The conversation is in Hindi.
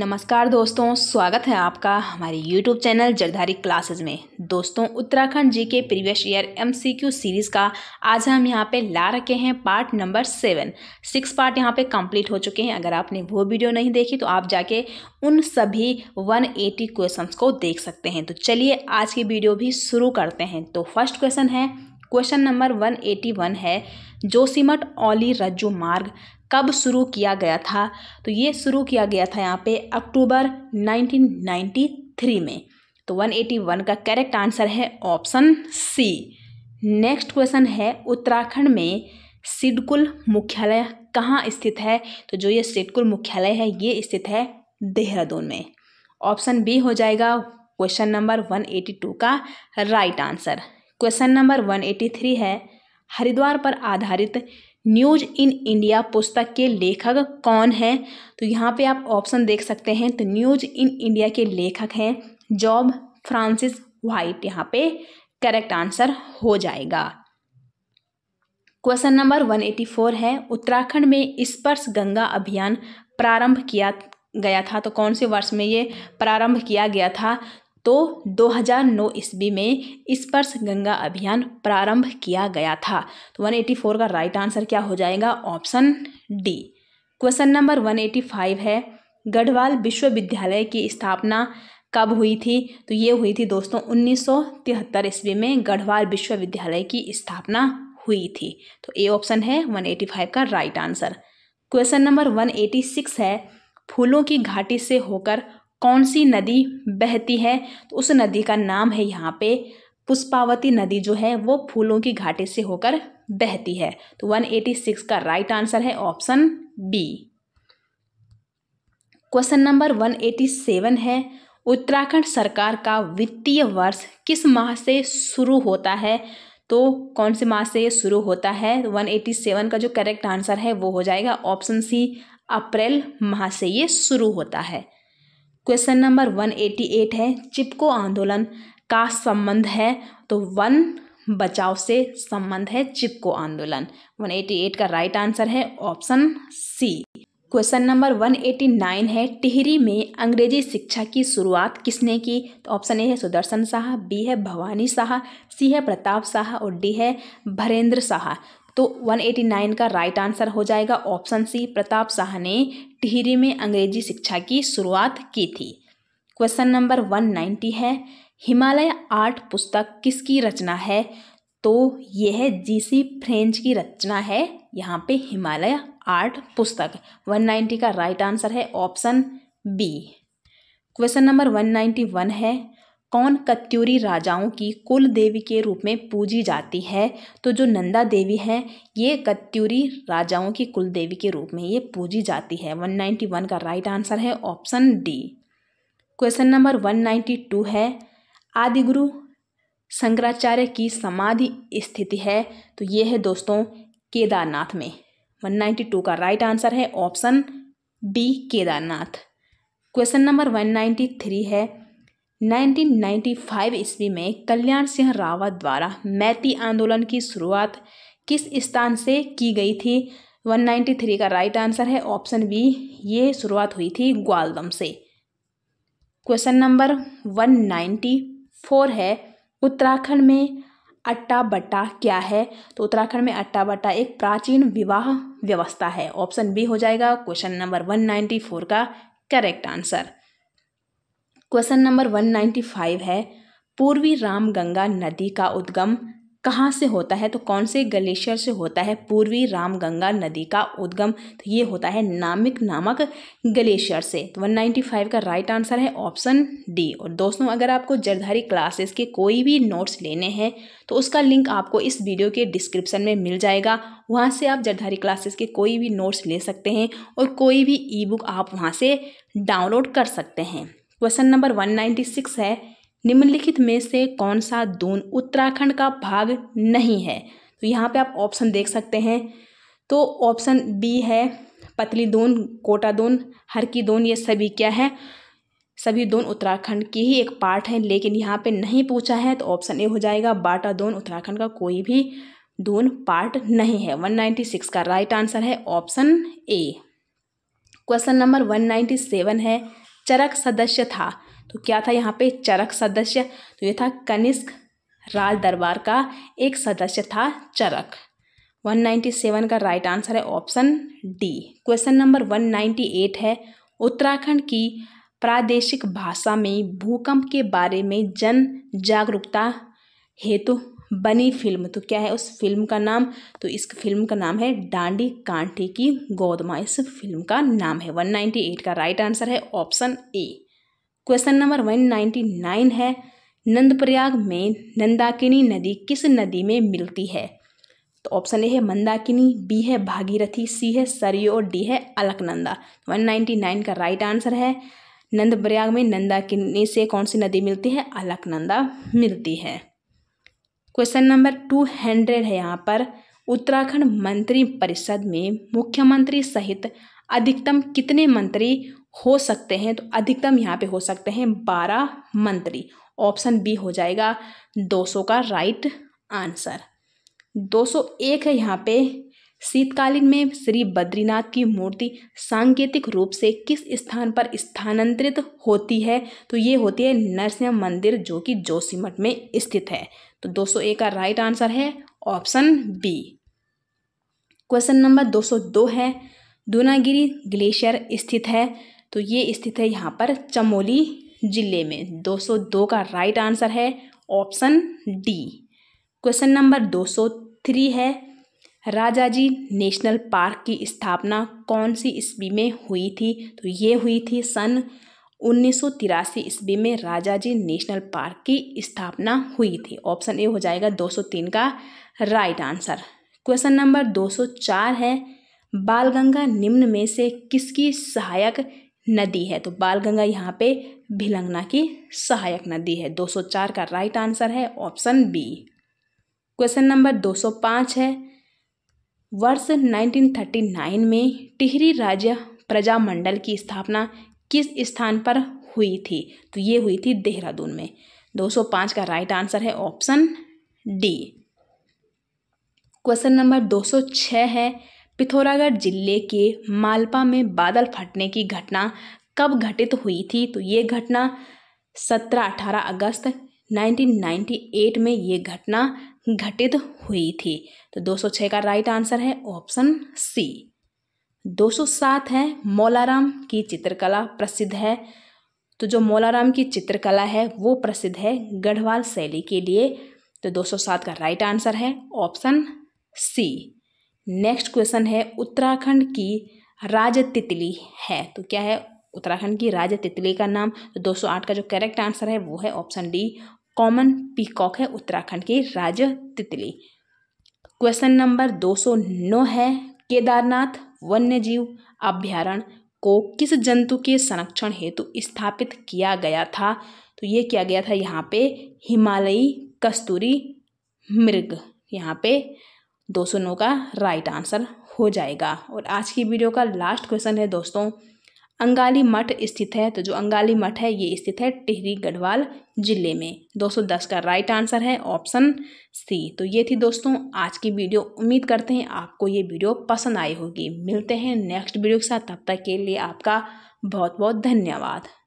नमस्कार दोस्तों स्वागत है आपका हमारे YouTube चैनल जरधारी क्लासेस में दोस्तों उत्तराखंड जी के प्रीवियस ईयर एम सीरीज़ का आज हम यहाँ पे ला रखे हैं part number seven six part यहाँ पे कंप्लीट हो चुके हैं अगर आपने वो वीडियो नहीं देखी तो आप जाके उन सभी 180 क्वेश्चन को देख सकते हैं तो चलिए आज की वीडियो भी शुरू करते हैं तो फर्स्ट क्वेश्चन है क्वेश्चन नंबर 181 है जोशीमठ ओली रज्जू मार्ग कब शुरू किया गया था तो ये शुरू किया गया था यहाँ पे अक्टूबर 1993 में तो 181 का करेक्ट आंसर है ऑप्शन सी नेक्स्ट क्वेश्चन है उत्तराखंड में सिडकुल मुख्यालय कहाँ स्थित है तो जो ये सिडकुल मुख्यालय है ये स्थित है देहरादून में ऑप्शन बी हो जाएगा क्वेश्चन नंबर 182 का राइट आंसर क्वेश्चन नंबर 183 है हरिद्वार पर आधारित न्यूज इन इंडिया पुस्तक के लेखक कौन हैं तो यहाँ पे आप ऑप्शन देख सकते हैं तो न्यूज इन इंडिया के लेखक हैं जॉब फ्रांसिस वाइट यहाँ पे करेक्ट आंसर हो जाएगा question number one eighty four है उत्तराखंड में स्पर्श गंगा अभियान प्रारंभ किया गया था तो कौन से वर्ष में ये प्रारंभ किया गया था तो 2009 ईस्वी में स्पर्श गंगा अभियान प्रारंभ किया गया था तो 184 का राइट आंसर क्या हो जाएगा ऑप्शन डी क्वेश्चन नंबर 185 है गढ़वाल विश्वविद्यालय की स्थापना कब हुई थी तो ये हुई थी दोस्तों 1973 ईस्वी में गढ़वाल विश्वविद्यालय की स्थापना हुई थी तो ए ऑप्शन है 185 का राइट आंसर क्वेश्चन नंबर 186 है फूलों की घाटी से होकर कौन सी नदी बहती है तो उस नदी का नाम है यहाँ पे पुष्पावती नदी जो है वो फूलों की घाटी से होकर बहती है तो 186 का राइट आंसर है ऑप्शन बी क्वेश्चन नंबर 187 है उत्तराखंड सरकार का वित्तीय वर्ष किस माह से शुरू होता है तो कौन से माह से ये शुरू होता है 187 तो का जो करेक्ट आंसर है वो हो जाएगा ऑप्शन सी अप्रैल माह से ये शुरू होता है question number one eighty eight है चिपको आंदोलन का संबंध है तो वन बचाव से संबंध है Chipko Andolan one eighty eight का राइट आंसर है option C question number one eighty nine है टिहरी में अंग्रेजी शिक्षा की शुरुआत किसने की तो ऑप्शन ए है सुदर्शन शाह बी है भवानी शाह सी है प्रताप शाह और डी है भरेंद्र शाह तो 189 का राइट आंसर हो जाएगा ऑप्शन सी प्रताप शाह ने टिहरी में अंग्रेजी शिक्षा की शुरुआत की थी क्वेश्चन नंबर 190 है हिमालय आर्ट पुस्तक किसकी रचना है तो यह जीसी फ्रेंच की रचना है यहाँ पे हिमालय आर्ट पुस्तक 190 का राइट आंसर है ऑप्शन बी क्वेश्चन नंबर 191 है कौन कत्यूरी राजाओं की कुल देवी के रूप में पूजी जाती है तो जो नंदा देवी हैं ये कत्यूरी राजाओं की कुल देवी के रूप में ये पूजी जाती है 191 का राइट आंसर है ऑप्शन डी क्वेश्चन नंबर 192 है आदिगुरु शंकराचार्य की समाधि स्थिति है तो ये है दोस्तों केदारनाथ में 192 का राइट आंसर है option B Kedarnath question number three है 1995 ईस्वी में कल्याण सिंह रावत द्वारा मैती आंदोलन की शुरुआत किस स्थान से की गई थी 193 का राइट आंसर है ऑप्शन बी ये शुरुआत हुई थी ग्वालदम से क्वेश्चन नंबर 194 है उत्तराखंड में अट्टा बट्टा क्या है तो उत्तराखंड में अट्टा बट्टा एक प्राचीन विवाह व्यवस्था है ऑप्शन बी हो जाएगा क्वेश्चन नंबर 194 का correct answer question number one ninety five है पूर्वी रामगंगा नदी का उद्गम कहाँ से होता है तो कौन से ग्लेशियर से होता है पूर्वी रामगंगा नदी का उद्गम तो ये होता है नामिक नामक ग्लेशियर से तो 195 का राइट आंसर है ऑप्शन डी और दोस्तों अगर आपको जरधारी क्लासेस के कोई भी नोट्स लेने हैं तो उसका लिंक आपको इस वीडियो के डिस्क्रिप्शन में मिल जाएगा वहाँ से आप जरधारी क्लासेस के कोई भी नोट्स ले सकते हैं और कोई भी ई बुक आप वहाँ से डाउनलोड कर सकते हैं क्वेश्चन नंबर 196 है निम्नलिखित में से कौन सा दून उत्तराखंड का भाग नहीं है तो यहाँ पे आप ऑप्शन देख सकते हैं तो ऑप्शन बी है पतली दून कोटा दून हरकी दून ये सभी क्या है सभी दोन उत्तराखंड की ही एक पार्ट है लेकिन यहाँ पे नहीं पूछा है तो ऑप्शन ए हो जाएगा बाटा दोन उत्तराखंड का कोई भी दून पार्ट नहीं है 196 का राइट आंसर है ऑप्शन ए क्वेश्चन नंबर 197 है चरक सदस्य था तो क्या था यहाँ पे चरक सदस्य तो ये था कनिष्क राज दरबार का एक सदस्य था चरक 197 का राइट आंसर है ऑप्शन डी क्वेश्चन नंबर 198 है उत्तराखंड की प्रादेशिक भाषा में भूकंप के बारे में जन जागरूकता हेतु बनी फिल्म तो क्या है उस फिल्म का नाम तो इस फिल्म का नाम है डांडी कांटे की गोदमा इस फिल्म का नाम है 198 का राइट आंसर है ऑप्शन ए क्वेश्चन नंबर 199 है नंदप्रयाग में नंदाकिनी नदी किस नदी में मिलती है तो ऑप्शन ए है मंदाकिनी बी है भागीरथी सी है सरयू और डी है अलकनंदा तो वन नाइन्टी नाइन का राइट आंसर है नंदप्रयाग में नंदाकिनी से कौन सी नदी मिलती है अलकनंदा मिलती है क्वेश्चन नंबर टू हंड्रेड है यहाँ पर उत्तराखंड मंत्री परिषद में मुख्यमंत्री सहित अधिकतम कितने मंत्री हो सकते हैं तो अधिकतम यहाँ पे हो सकते हैं बारह मंत्री ऑप्शन बी हो जाएगा दो सौ का राइट आंसर दो सौ एक है यहाँ पे शीतकालीन में श्री बद्रीनाथ की मूर्ति सांकेतिक रूप से किस स्थान पर स्थानांतरित होती है तो ये होती है नरसिंह मंदिर जो कि जोशीमठ में स्थित है तो दो सौ ए का राइट आंसर है ऑप्शन बी क्वेश्चन नंबर दो सौ दो है दूनागिरी ग्लेशियर स्थित है तो ये स्थित है यहाँ पर चमोली जिले में दो सौ दो का राइट आंसर है ऑप्शन डी क्वेश्चन नंबर दो सौ थ्री है राजाजी नेशनल पार्क की स्थापना कौन सी ईस्वी में हुई थी तो ये हुई थी सन उन्नीस सौ तिरासी ईस्वी में राजाजी नेशनल पार्क की स्थापना हुई थी ऑप्शन ए हो जाएगा 203 का राइट आंसर क्वेश्चन नंबर 204 है बालगंगा निम्न में से किसकी सहायक नदी है तो बालगंगा यहाँ पे भिलंगना की सहायक नदी है 204 का राइट आंसर है ऑप्शन बी क्वेश्चन नंबर 205 है वर्ष 1939 में टिहरी राज्य प्रजामंडल की स्थापना किस स्थान पर हुई थी तो ये हुई थी देहरादून में 205 का राइट आंसर है ऑप्शन डी क्वेश्चन नंबर 206 है पिथौरागढ़ जिले के मालपा में बादल फटने की घटना कब घटित हुई थी तो ये घटना 17-18 अगस्त 1998 में ये घटना घटित हुई थी तो 206 का राइट आंसर है ऑप्शन सी 207 है मौलाराम की चित्रकला प्रसिद्ध है तो जो मौलाराम की चित्रकला है वो प्रसिद्ध है गढ़वाल शैली के लिए तो 207 का राइट आंसर है ऑप्शन सी नेक्स्ट क्वेश्चन है उत्तराखंड की राज तितली है तो क्या है उत्तराखंड की राज तितली का नाम तो 208 का जो करेक्ट आंसर है वो है ऑप्शन डी कॉमन पीकॉक है उत्तराखंड की राज तितली क्वेश्चन नंबर 209 है केदारनाथ वन्यजीव अभ्यारण्य को किस जंतु के संरक्षण हेतु स्थापित किया गया था तो ये किया गया था यहाँ पे हिमालयी कस्तूरी मृग यहाँ पे दो सौ नौ का राइट आंसर हो जाएगा और आज की वीडियो का लास्ट क्वेश्चन है दोस्तों अंगाली मठ स्थित है तो जो अंगाली मठ है ये स्थित है टिहरी गढ़वाल जिले में 210 का राइट आंसर है ऑप्शन सी तो ये थी दोस्तों आज की वीडियो उम्मीद करते हैं आपको ये वीडियो पसंद आई होगी मिलते हैं नेक्स्ट वीडियो के साथ तब तक के लिए आपका बहुत बहुत धन्यवाद